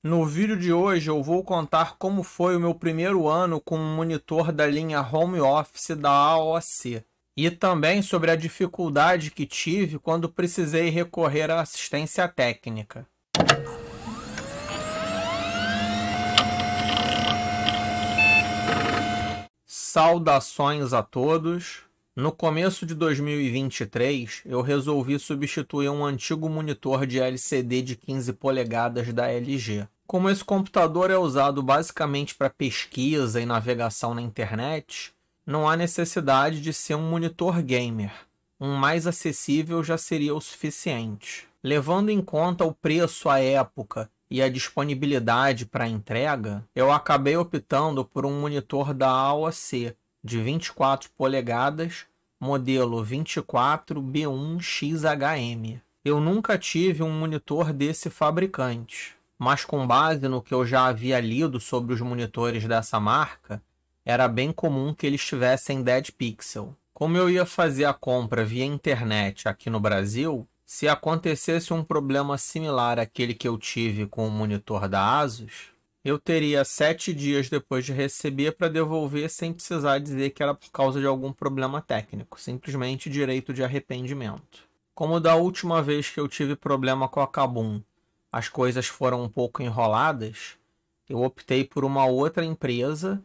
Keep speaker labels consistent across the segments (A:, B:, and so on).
A: No vídeo de hoje eu vou contar como foi o meu primeiro ano com um monitor da linha Home Office da AOC e também sobre a dificuldade que tive quando precisei recorrer à assistência técnica. Saudações a todos. No começo de 2023, eu resolvi substituir um antigo monitor de LCD de 15 polegadas da LG. Como esse computador é usado basicamente para pesquisa e navegação na internet, não há necessidade de ser um monitor gamer. Um mais acessível já seria o suficiente. Levando em conta o preço à época e a disponibilidade para entrega, eu acabei optando por um monitor da AOC, de 24 polegadas, modelo 24B1XHM. Eu nunca tive um monitor desse fabricante, mas com base no que eu já havia lido sobre os monitores dessa marca, era bem comum que eles tivessem dead pixel. Como eu ia fazer a compra via internet aqui no Brasil, se acontecesse um problema similar àquele que eu tive com o monitor da Asus, eu teria sete dias depois de receber para devolver sem precisar dizer que era por causa de algum problema técnico, simplesmente direito de arrependimento. Como da última vez que eu tive problema com a Kabum, as coisas foram um pouco enroladas, eu optei por uma outra empresa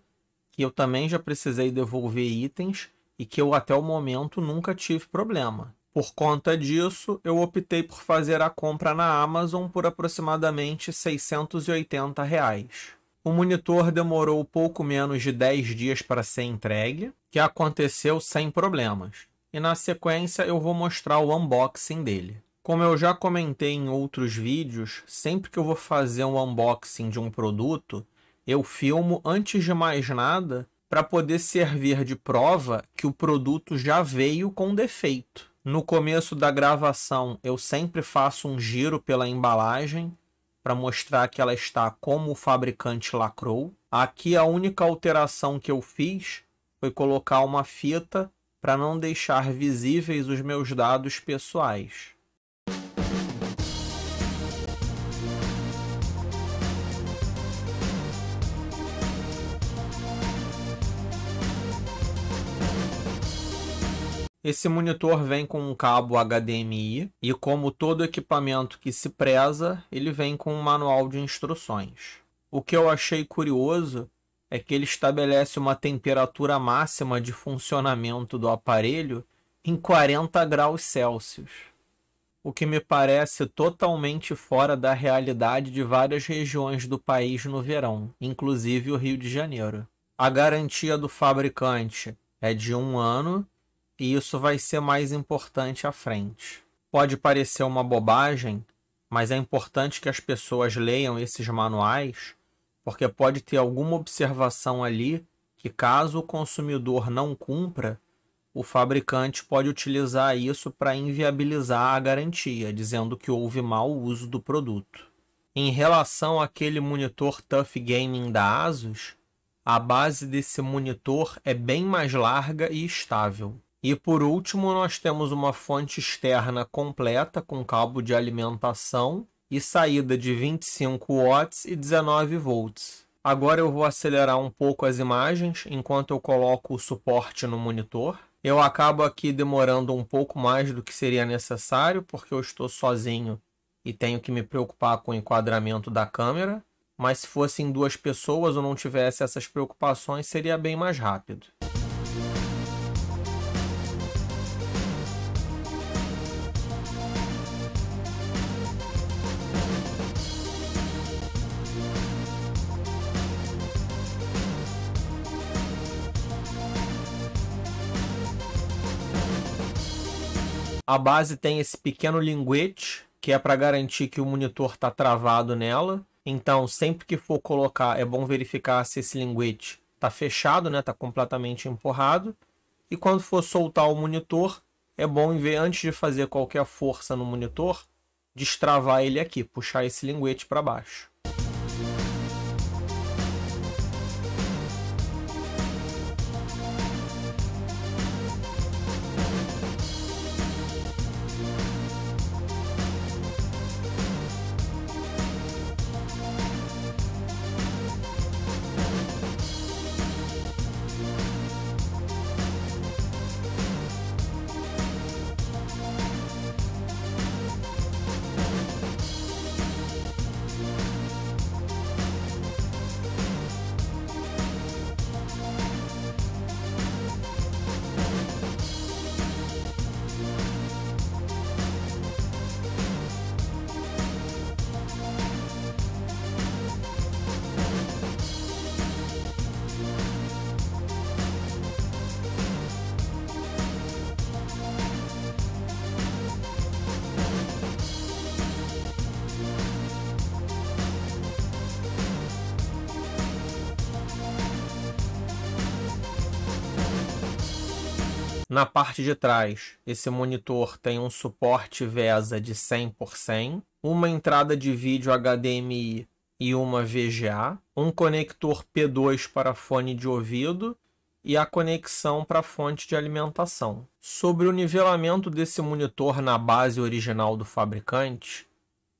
A: que eu também já precisei devolver itens e que eu até o momento nunca tive problema. Por conta disso, eu optei por fazer a compra na Amazon por aproximadamente 680 reais. O monitor demorou pouco menos de 10 dias para ser entregue, que aconteceu sem problemas. E na sequência eu vou mostrar o unboxing dele. Como eu já comentei em outros vídeos, sempre que eu vou fazer um unboxing de um produto, eu filmo antes de mais nada para poder servir de prova que o produto já veio com defeito. No começo da gravação, eu sempre faço um giro pela embalagem para mostrar que ela está como o fabricante lacrou. Aqui a única alteração que eu fiz foi colocar uma fita para não deixar visíveis os meus dados pessoais. Esse monitor vem com um cabo HDMI e, como todo equipamento que se preza, ele vem com um manual de instruções. O que eu achei curioso é que ele estabelece uma temperatura máxima de funcionamento do aparelho em 40 graus Celsius, o que me parece totalmente fora da realidade de várias regiões do país no verão, inclusive o Rio de Janeiro. A garantia do fabricante é de um ano e isso vai ser mais importante à frente. Pode parecer uma bobagem, mas é importante que as pessoas leiam esses manuais, porque pode ter alguma observação ali que, caso o consumidor não cumpra, o fabricante pode utilizar isso para inviabilizar a garantia, dizendo que houve mau uso do produto. Em relação àquele monitor Tough Gaming da ASUS, a base desse monitor é bem mais larga e estável. E por último, nós temos uma fonte externa completa com cabo de alimentação e saída de 25 watts e 19 volts. Agora eu vou acelerar um pouco as imagens enquanto eu coloco o suporte no monitor. Eu acabo aqui demorando um pouco mais do que seria necessário, porque eu estou sozinho e tenho que me preocupar com o enquadramento da câmera. Mas se fossem duas pessoas ou não tivesse essas preocupações, seria bem mais rápido. A base tem esse pequeno linguete, que é para garantir que o monitor está travado nela. Então, sempre que for colocar, é bom verificar se esse linguete está fechado, né? Está completamente empurrado. E quando for soltar o monitor, é bom ver antes de fazer qualquer força no monitor, destravar ele aqui, puxar esse linguete para baixo. Na parte de trás, esse monitor tem um suporte VESA de 100 por 100, uma entrada de vídeo HDMI e uma VGA, um conector P2 para fone de ouvido e a conexão para fonte de alimentação. Sobre o nivelamento desse monitor na base original do fabricante,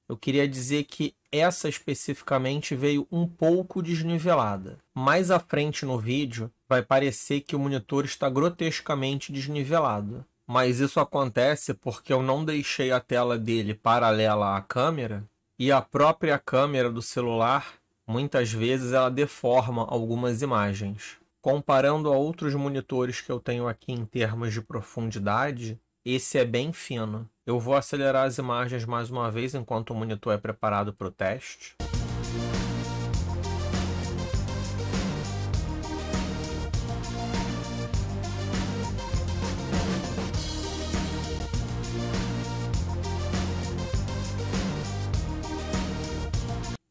A: eu queria dizer que essa especificamente veio um pouco desnivelada. Mais à frente no vídeo, vai parecer que o monitor está grotescamente desnivelado. Mas isso acontece porque eu não deixei a tela dele paralela à câmera e a própria câmera do celular, muitas vezes, ela deforma algumas imagens. Comparando a outros monitores que eu tenho aqui em termos de profundidade, esse é bem fino. Eu vou acelerar as imagens mais uma vez enquanto o monitor é preparado para o teste.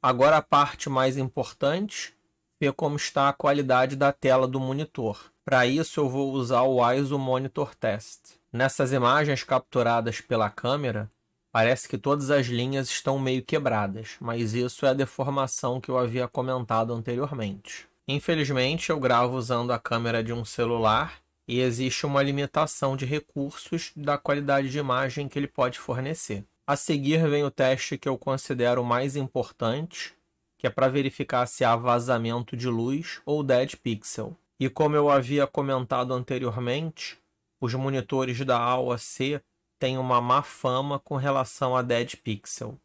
A: Agora a parte mais importante, ver como está a qualidade da tela do monitor. Para isso eu vou usar o ISO Monitor Test. Nessas imagens capturadas pela câmera, parece que todas as linhas estão meio quebradas, mas isso é a deformação que eu havia comentado anteriormente. Infelizmente, eu gravo usando a câmera de um celular e existe uma limitação de recursos da qualidade de imagem que ele pode fornecer. A seguir vem o teste que eu considero mais importante, que é para verificar se há vazamento de luz ou dead pixel. E como eu havia comentado anteriormente, os monitores da AOC têm uma má fama com relação a Dead Pixel.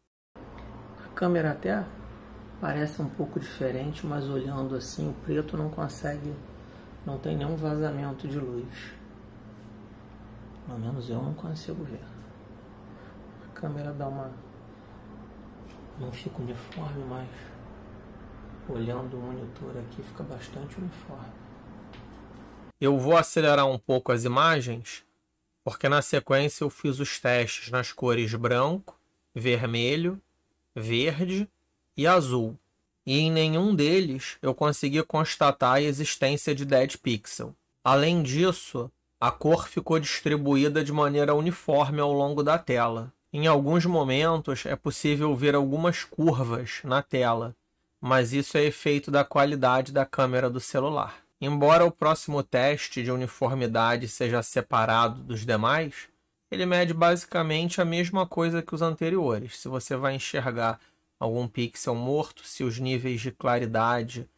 A: A câmera até parece um pouco diferente, mas olhando assim, o preto não consegue, não tem nenhum vazamento de luz. Pelo menos eu não consigo ver. A câmera dá uma. Não fica uniforme, mas olhando o monitor aqui fica bastante uniforme. Eu vou acelerar um pouco as imagens, porque na sequência eu fiz os testes nas cores branco, vermelho, verde e azul. E em nenhum deles eu consegui constatar a existência de dead pixel. Além disso, a cor ficou distribuída de maneira uniforme ao longo da tela. Em alguns momentos é possível ver algumas curvas na tela, mas isso é efeito da qualidade da câmera do celular. Embora o próximo teste de uniformidade seja separado dos demais, ele mede basicamente a mesma coisa que os anteriores. Se você vai enxergar algum pixel morto, se os níveis de claridade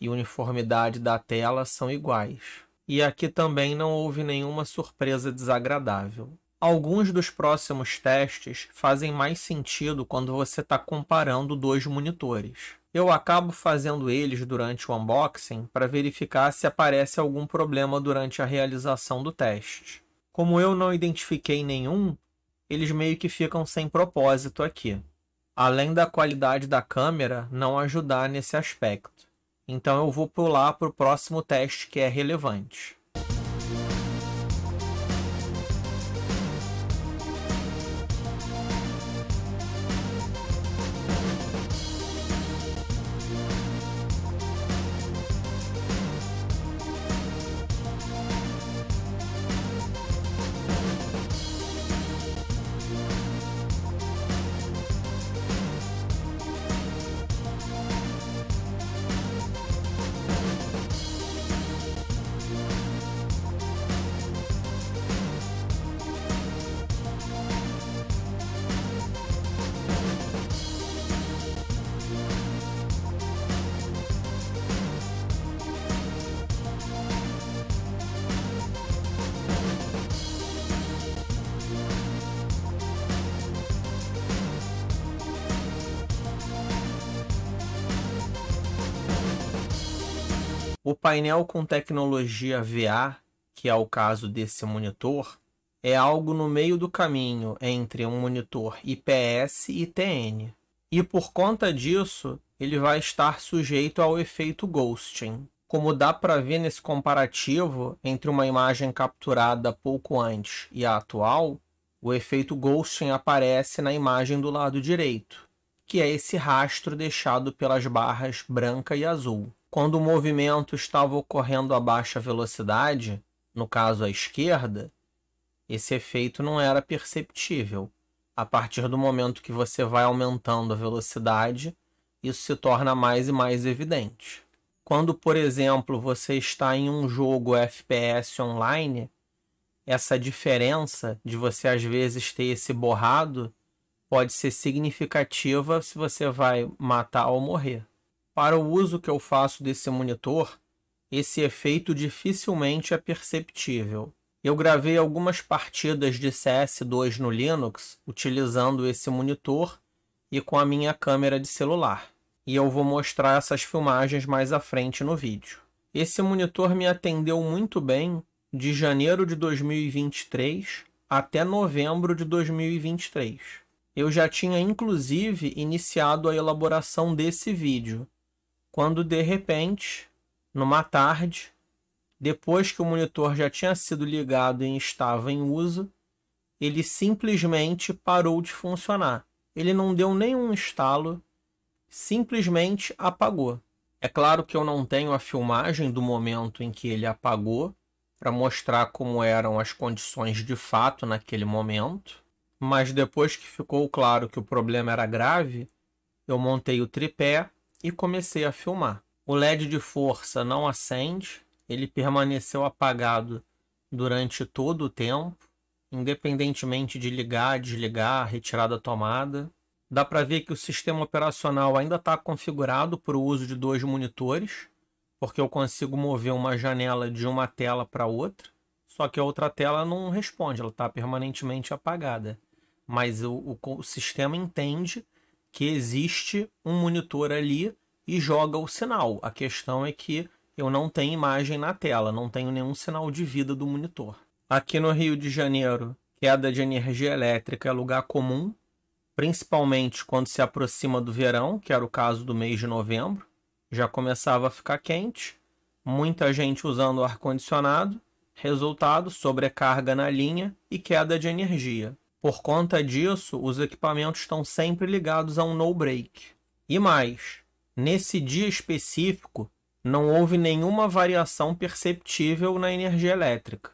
A: e uniformidade da tela são iguais. E aqui também não houve nenhuma surpresa desagradável. Alguns dos próximos testes fazem mais sentido quando você está comparando dois monitores. Eu acabo fazendo eles durante o unboxing para verificar se aparece algum problema durante a realização do teste. Como eu não identifiquei nenhum, eles meio que ficam sem propósito aqui. Além da qualidade da câmera não ajudar nesse aspecto. Então eu vou pular para o próximo teste que é relevante. O painel com tecnologia VA, que é o caso desse monitor, é algo no meio do caminho entre um monitor IPS e TN. E por conta disso, ele vai estar sujeito ao efeito ghosting, como dá para ver nesse comparativo entre uma imagem capturada pouco antes e a atual, o efeito ghosting aparece na imagem do lado direito, que é esse rastro deixado pelas barras branca e azul quando o movimento estava ocorrendo a baixa velocidade, no caso à esquerda, esse efeito não era perceptível. A partir do momento que você vai aumentando a velocidade, isso se torna mais e mais evidente. Quando, por exemplo, você está em um jogo FPS online, essa diferença de você às vezes ter esse borrado pode ser significativa se você vai matar ou morrer. Para o uso que eu faço desse monitor, esse efeito dificilmente é perceptível. Eu gravei algumas partidas de CS2 no Linux utilizando esse monitor e com a minha câmera de celular. E eu vou mostrar essas filmagens mais à frente no vídeo. Esse monitor me atendeu muito bem de janeiro de 2023 até novembro de 2023. Eu já tinha inclusive iniciado a elaboração desse vídeo, quando de repente, numa tarde, depois que o monitor já tinha sido ligado e estava em uso, ele simplesmente parou de funcionar. Ele não deu nenhum estalo, simplesmente apagou. É claro que eu não tenho a filmagem do momento em que ele apagou para mostrar como eram as condições de fato naquele momento, mas depois que ficou claro que o problema era grave, eu montei o tripé, e comecei a filmar. O LED de força não acende, ele permaneceu apagado durante todo o tempo, independentemente de ligar, desligar, retirar da tomada. Dá para ver que o sistema operacional ainda está configurado para o uso de dois monitores, porque eu consigo mover uma janela de uma tela para outra, só que a outra tela não responde, ela está permanentemente apagada. Mas o, o, o sistema entende que existe um monitor ali e joga o sinal. A questão é que eu não tenho imagem na tela, não tenho nenhum sinal de vida do monitor. Aqui no Rio de Janeiro, queda de energia elétrica é lugar comum, principalmente quando se aproxima do verão, que era o caso do mês de novembro. Já começava a ficar quente, muita gente usando ar-condicionado, resultado, sobrecarga na linha e queda de energia. Por conta disso, os equipamentos estão sempre ligados a um no-break. E mais, nesse dia específico, não houve nenhuma variação perceptível na energia elétrica.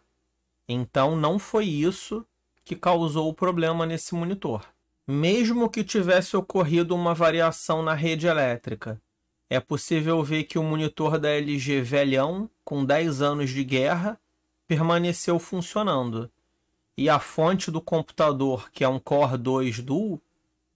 A: Então, não foi isso que causou o problema nesse monitor. Mesmo que tivesse ocorrido uma variação na rede elétrica, é possível ver que o monitor da LG velhão, com 10 anos de guerra, permaneceu funcionando e a fonte do computador, que é um Core 2 Duo,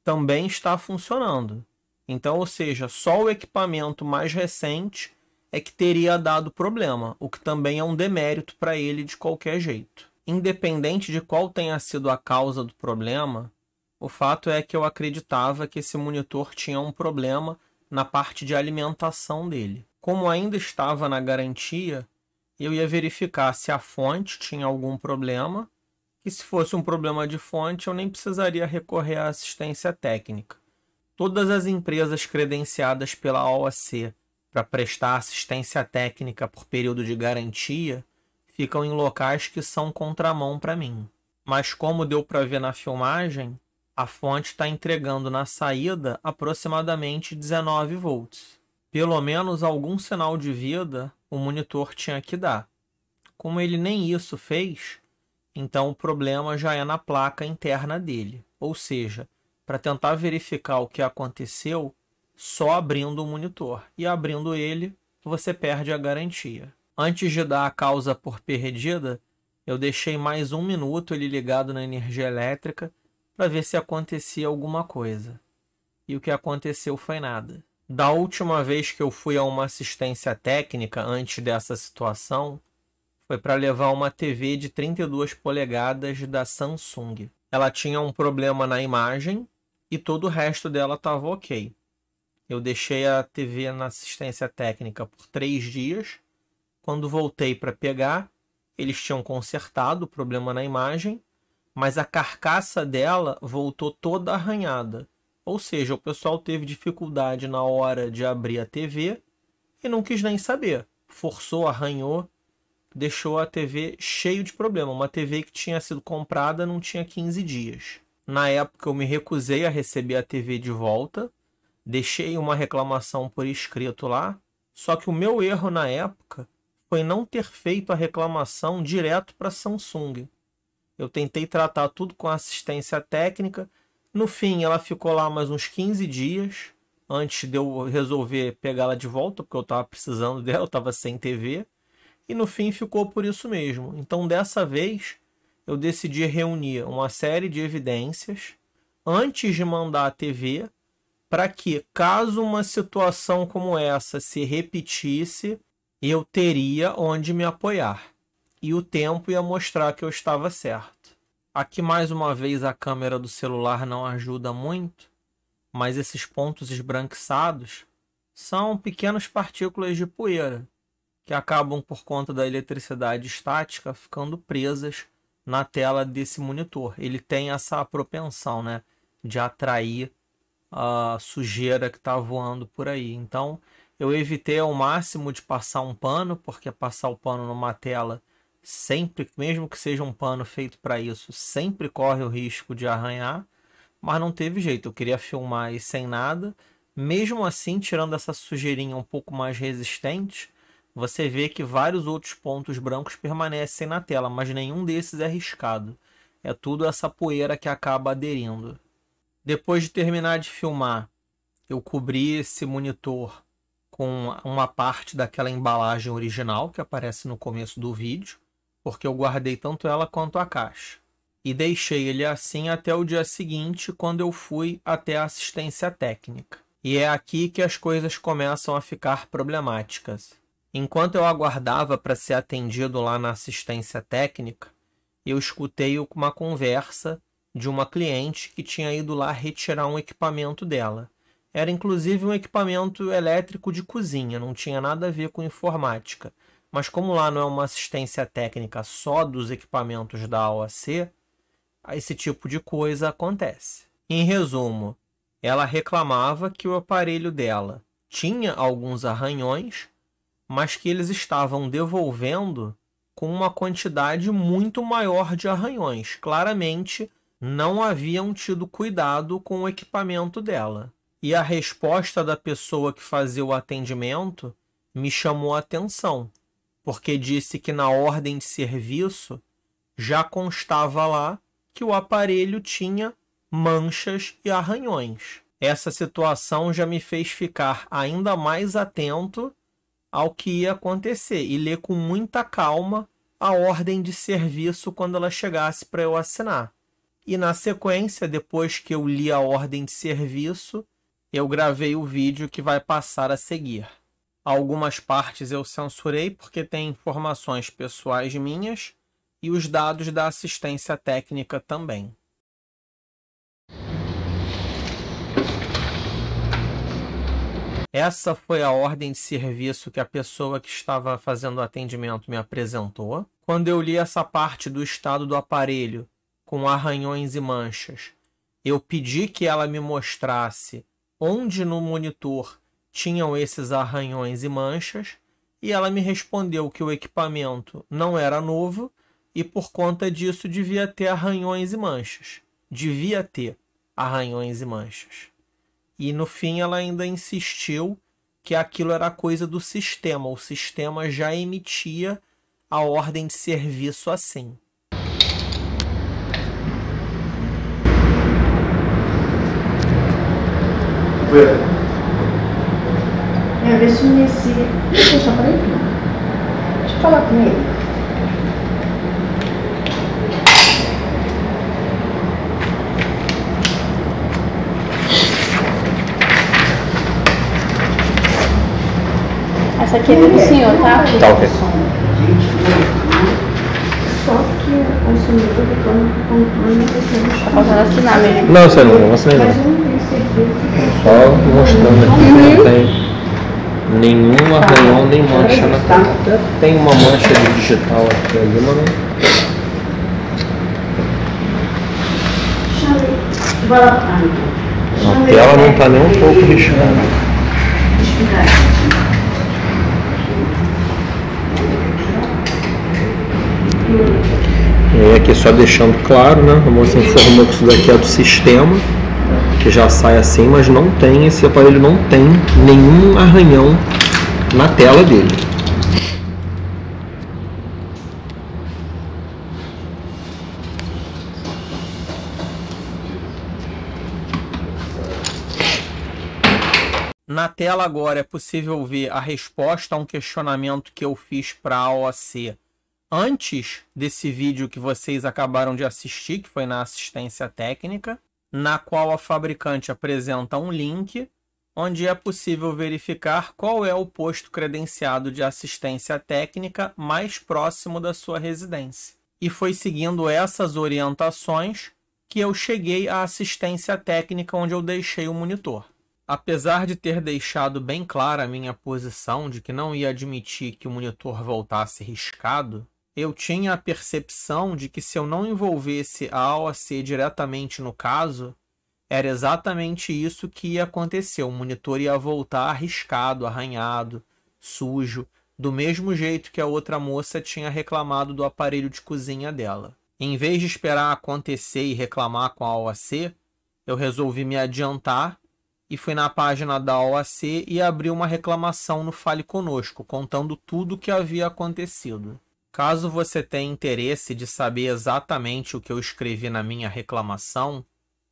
A: também está funcionando. Então, ou seja, só o equipamento mais recente é que teria dado problema, o que também é um demérito para ele de qualquer jeito. Independente de qual tenha sido a causa do problema, o fato é que eu acreditava que esse monitor tinha um problema na parte de alimentação dele. Como ainda estava na garantia, eu ia verificar se a fonte tinha algum problema que se fosse um problema de fonte eu nem precisaria recorrer à assistência técnica. Todas as empresas credenciadas pela OAC para prestar assistência técnica por período de garantia ficam em locais que são contramão para mim. Mas como deu para ver na filmagem, a fonte está entregando na saída aproximadamente 19 volts. Pelo menos algum sinal de vida o monitor tinha que dar. Como ele nem isso fez, então o problema já é na placa interna dele. Ou seja, para tentar verificar o que aconteceu, só abrindo o monitor. E abrindo ele, você perde a garantia. Antes de dar a causa por perdida, eu deixei mais um minuto ele ligado na energia elétrica para ver se acontecia alguma coisa. E o que aconteceu foi nada. Da última vez que eu fui a uma assistência técnica antes dessa situação, foi para levar uma TV de 32 polegadas da Samsung. Ela tinha um problema na imagem e todo o resto dela estava ok. Eu deixei a TV na assistência técnica por três dias. Quando voltei para pegar, eles tinham consertado o problema na imagem, mas a carcaça dela voltou toda arranhada. Ou seja, o pessoal teve dificuldade na hora de abrir a TV e não quis nem saber. Forçou, arranhou deixou a TV cheio de problema. Uma TV que tinha sido comprada não tinha 15 dias. Na época eu me recusei a receber a TV de volta, deixei uma reclamação por escrito lá, só que o meu erro na época foi não ter feito a reclamação direto para a Samsung. Eu tentei tratar tudo com assistência técnica. No fim, ela ficou lá mais uns 15 dias antes de eu resolver pegá-la de volta, porque eu estava precisando dela, eu estava sem TV e no fim ficou por isso mesmo. Então dessa vez eu decidi reunir uma série de evidências antes de mandar a TV para que caso uma situação como essa se repetisse, eu teria onde me apoiar e o tempo ia mostrar que eu estava certo. Aqui mais uma vez a câmera do celular não ajuda muito, mas esses pontos esbranquiçados são pequenas partículas de poeira que acabam, por conta da eletricidade estática, ficando presas na tela desse monitor. Ele tem essa propensão né, de atrair a sujeira que está voando por aí. Então, eu evitei ao máximo de passar um pano, porque passar o pano numa tela sempre, mesmo que seja um pano feito para isso, sempre corre o risco de arranhar. Mas não teve jeito, eu queria filmar e sem nada. Mesmo assim, tirando essa sujeirinha um pouco mais resistente, você vê que vários outros pontos brancos permanecem na tela, mas nenhum desses é riscado. É tudo essa poeira que acaba aderindo. Depois de terminar de filmar, eu cobri esse monitor com uma parte daquela embalagem original que aparece no começo do vídeo, porque eu guardei tanto ela quanto a caixa. E deixei ele assim até o dia seguinte, quando eu fui até a assistência técnica. E é aqui que as coisas começam a ficar problemáticas. Enquanto eu aguardava para ser atendido lá na assistência técnica, eu escutei uma conversa de uma cliente que tinha ido lá retirar um equipamento dela. Era inclusive um equipamento elétrico de cozinha, não tinha nada a ver com informática. Mas como lá não é uma assistência técnica só dos equipamentos da OAC, esse tipo de coisa acontece. Em resumo, ela reclamava que o aparelho dela tinha alguns arranhões mas que eles estavam devolvendo com uma quantidade muito maior de arranhões. Claramente, não haviam tido cuidado com o equipamento dela. E a resposta da pessoa que fazia o atendimento me chamou a atenção, porque disse que na ordem de serviço já constava lá que o aparelho tinha manchas e arranhões. Essa situação já me fez ficar ainda mais atento ao que ia acontecer e ler com muita calma a ordem de serviço quando ela chegasse para eu assinar. E na sequência, depois que eu li a ordem de serviço, eu gravei o vídeo que vai passar a seguir. Algumas partes eu censurei porque tem informações pessoais minhas e os dados da assistência técnica também. Essa foi a ordem de serviço que a pessoa que estava fazendo o atendimento me apresentou. Quando eu li essa parte do estado do aparelho, com arranhões e manchas, eu pedi que ela me mostrasse onde no monitor tinham esses arranhões e manchas, e ela me respondeu que o equipamento não era novo e por conta disso devia ter arranhões e manchas. Devia ter arranhões e manchas. E no fim ela ainda insistiu que aquilo era coisa do sistema, o sistema já emitia a ordem de serviço assim. É, Vê se o Messi. Deixa eu ele. Deixa eu falar com ele. Essa aqui é do senhor, tá? Tá ok. Só que o senhor reclama Está faltando assinar mesmo. Não, você não, não assinei não. Só mostrando aqui que não uhum. tem nenhum tá. arranhão, nem mancha na tá. Tem uma mancha de digital aqui ali, mas não. A tela não está nem um pouco recheada. E aqui só deixando claro, né? A moça informou que isso daqui é do sistema, que já sai assim, mas não tem, esse aparelho não tem nenhum arranhão na tela dele. Na tela agora é possível ver a resposta a um questionamento que eu fiz para a OAC antes desse vídeo que vocês acabaram de assistir, que foi na assistência técnica, na qual a fabricante apresenta um link onde é possível verificar qual é o posto credenciado de assistência técnica mais próximo da sua residência. E foi seguindo essas orientações que eu cheguei à assistência técnica onde eu deixei o monitor. Apesar de ter deixado bem clara a minha posição de que não ia admitir que o monitor voltasse riscado, eu tinha a percepção de que se eu não envolvesse a OAC diretamente no caso, era exatamente isso que ia acontecer. O monitor ia voltar arriscado, arranhado, sujo, do mesmo jeito que a outra moça tinha reclamado do aparelho de cozinha dela. Em vez de esperar acontecer e reclamar com a OAC, eu resolvi me adiantar e fui na página da OAC e abri uma reclamação no Fale Conosco, contando tudo o que havia acontecido. Caso você tenha interesse de saber exatamente o que eu escrevi na minha reclamação,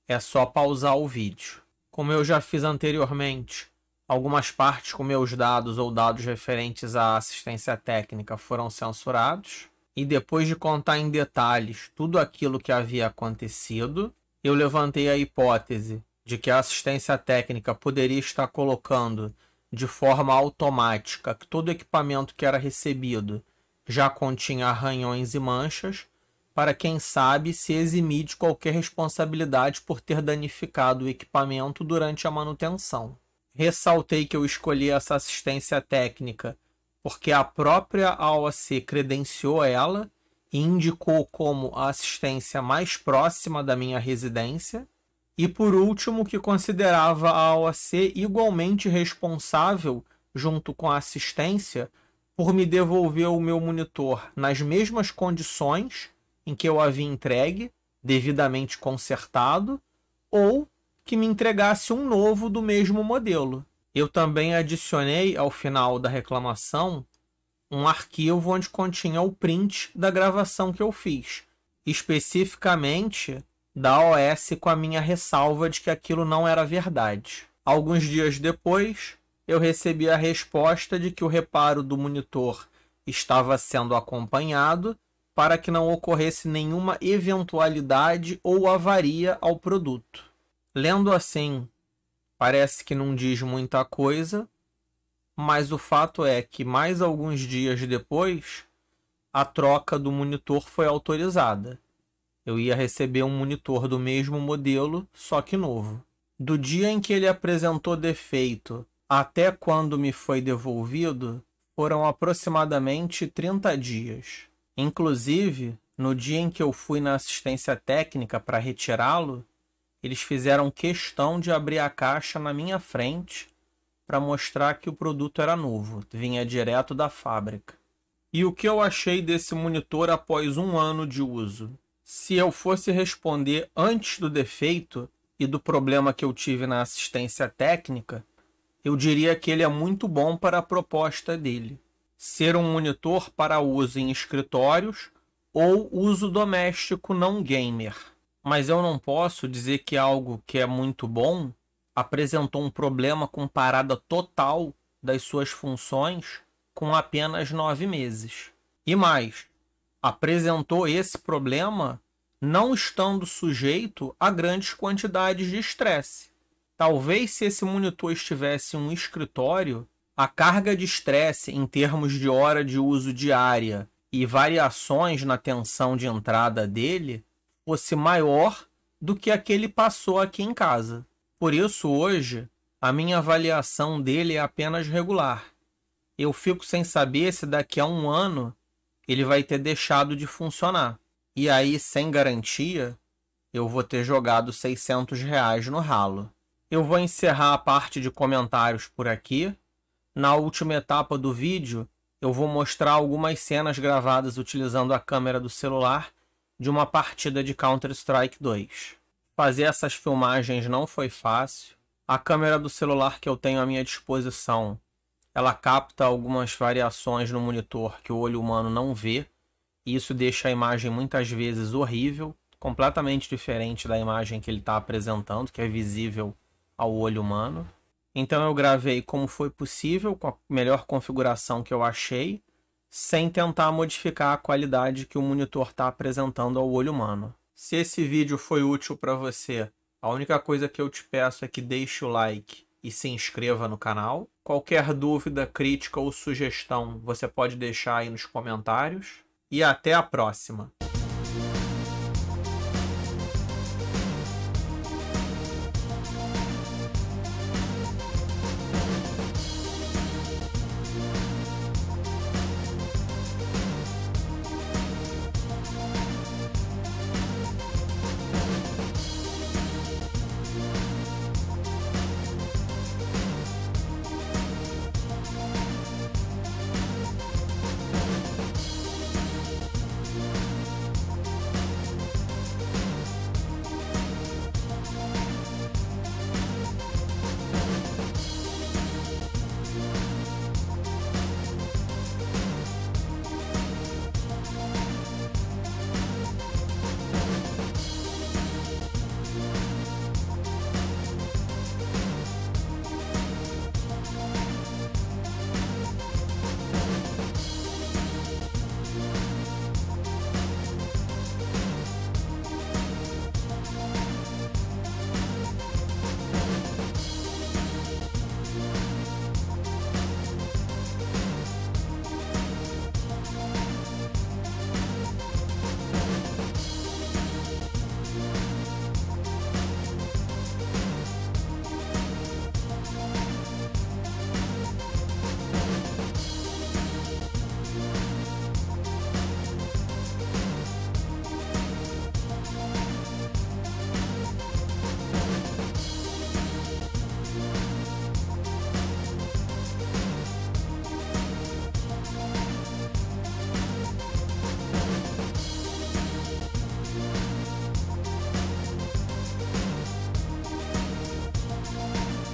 A: é só pausar o vídeo. Como eu já fiz anteriormente, algumas partes com meus dados ou dados referentes à assistência técnica foram censurados, e depois de contar em detalhes tudo aquilo que havia acontecido, eu levantei a hipótese de que a assistência técnica poderia estar colocando de forma automática que todo equipamento que era recebido já continha arranhões e manchas, para quem sabe se eximir de qualquer responsabilidade por ter danificado o equipamento durante a manutenção. Ressaltei que eu escolhi essa assistência técnica porque a própria AOC credenciou ela e indicou como a assistência mais próxima da minha residência. E por último, que considerava a AOC igualmente responsável, junto com a assistência, por me devolver o meu monitor nas mesmas condições em que eu havia entregue, devidamente consertado, ou que me entregasse um novo do mesmo modelo. Eu também adicionei ao final da reclamação um arquivo onde continha o print da gravação que eu fiz, especificamente da OS com a minha ressalva de que aquilo não era verdade. Alguns dias depois, eu recebi a resposta de que o reparo do monitor estava sendo acompanhado para que não ocorresse nenhuma eventualidade ou avaria ao produto. Lendo assim, parece que não diz muita coisa, mas o fato é que mais alguns dias depois, a troca do monitor foi autorizada. Eu ia receber um monitor do mesmo modelo, só que novo. Do dia em que ele apresentou defeito até quando me foi devolvido, foram aproximadamente 30 dias. Inclusive, no dia em que eu fui na assistência técnica para retirá-lo, eles fizeram questão de abrir a caixa na minha frente para mostrar que o produto era novo, vinha direto da fábrica. E o que eu achei desse monitor após um ano de uso? Se eu fosse responder antes do defeito e do problema que eu tive na assistência técnica, eu diria que ele é muito bom para a proposta dele. Ser um monitor para uso em escritórios ou uso doméstico não gamer. Mas eu não posso dizer que algo que é muito bom apresentou um problema com parada total das suas funções com apenas nove meses. E mais, apresentou esse problema não estando sujeito a grandes quantidades de estresse. Talvez se esse monitor estivesse em um escritório, a carga de estresse em termos de hora de uso diária e variações na tensão de entrada dele fosse maior do que a que ele passou aqui em casa. Por isso, hoje, a minha avaliação dele é apenas regular. Eu fico sem saber se daqui a um ano ele vai ter deixado de funcionar. E aí, sem garantia, eu vou ter jogado 600 reais no ralo. Eu vou encerrar a parte de comentários por aqui. Na última etapa do vídeo, eu vou mostrar algumas cenas gravadas utilizando a câmera do celular de uma partida de Counter-Strike 2. Fazer essas filmagens não foi fácil. A câmera do celular que eu tenho à minha disposição, ela capta algumas variações no monitor que o olho humano não vê, e isso deixa a imagem muitas vezes horrível, completamente diferente da imagem que ele está apresentando, que é visível ao olho humano. Então eu gravei como foi possível, com a melhor configuração que eu achei, sem tentar modificar a qualidade que o monitor está apresentando ao olho humano. Se esse vídeo foi útil para você, a única coisa que eu te peço é que deixe o like e se inscreva no canal. Qualquer dúvida, crítica ou sugestão você pode deixar aí nos comentários. E até a próxima!